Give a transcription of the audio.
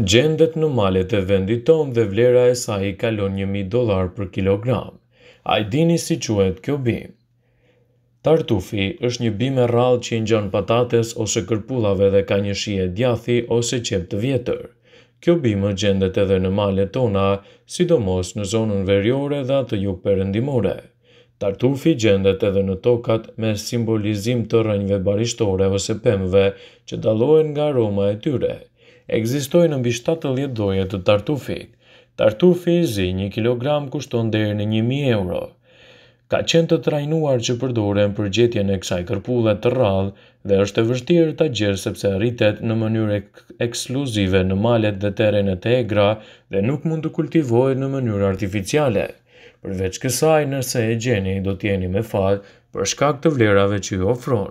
Gjendet në malet e tonë dhe vlera e sa i kalon 1.000 dolar për kilogram. A i dini si quet kjo bim. Tartufi është një bim e rral që i njën patates ose kërpullave dhe ka një shie djathi ose qep të vjetër. Kjo bimë gjendet edhe në malet tona, sidomos në zonën verjore dhe atë ju përëndimore. Tartufi gjendet edhe në tokat me simbolizim të rënjve barishtore ose pemve që dalohen nga roma e tyre ekzistojnë në mbi 70 doje të tartufit. Tartufi i zi 1 kg kushton deri në 1000 euro. Ka qenë të trajnuar që përdoren për gjetjen e kësaj kërpullet të radhë dhe është e vështirë të gjërë sepse rritet në mënyrë ekskluzive në malet dhe teren e egra dhe nuk mund të kultivojë në mënyrë artificiale. Përveç kësaj nëse e gjeni do t'jeni me falë për shkak të vlerave që ju ofronë.